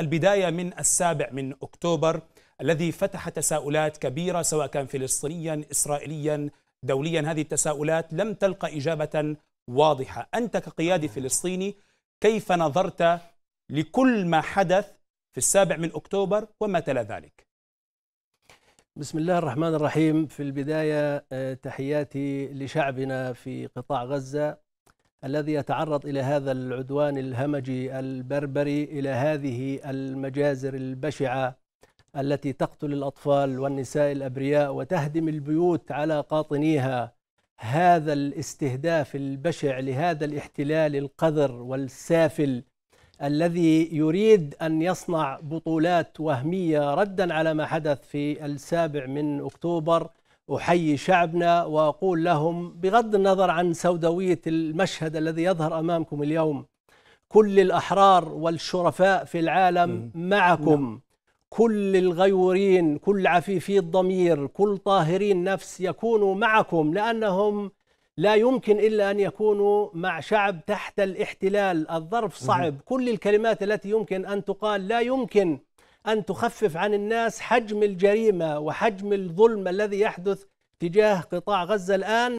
البداية من السابع من أكتوبر الذي فتح تساؤلات كبيرة سواء كان فلسطينيا إسرائيليا دوليا هذه التساؤلات لم تلقى إجابة واضحة أنت كقيادي فلسطيني كيف نظرت لكل ما حدث في السابع من أكتوبر وما تلا ذلك بسم الله الرحمن الرحيم في البداية آه، تحياتي لشعبنا في قطاع غزة الذي يتعرض إلى هذا العدوان الهمجي البربري إلى هذه المجازر البشعة التي تقتل الأطفال والنساء الأبرياء وتهدم البيوت على قاطنيها هذا الاستهداف البشع لهذا الاحتلال القذر والسافل الذي يريد أن يصنع بطولات وهمية ردا على ما حدث في السابع من أكتوبر أحيي شعبنا وأقول لهم بغض النظر عن سوداوية المشهد الذي يظهر أمامكم اليوم كل الأحرار والشرفاء في العالم معكم نعم. كل الغيورين كل عفيفي الضمير كل طاهرين نفس يكونوا معكم لأنهم لا يمكن إلا أن يكونوا مع شعب تحت الاحتلال الظرف صعب كل الكلمات التي يمكن أن تقال لا يمكن أن تخفف عن الناس حجم الجريمة وحجم الظلم الذي يحدث تجاه قطاع غزة الآن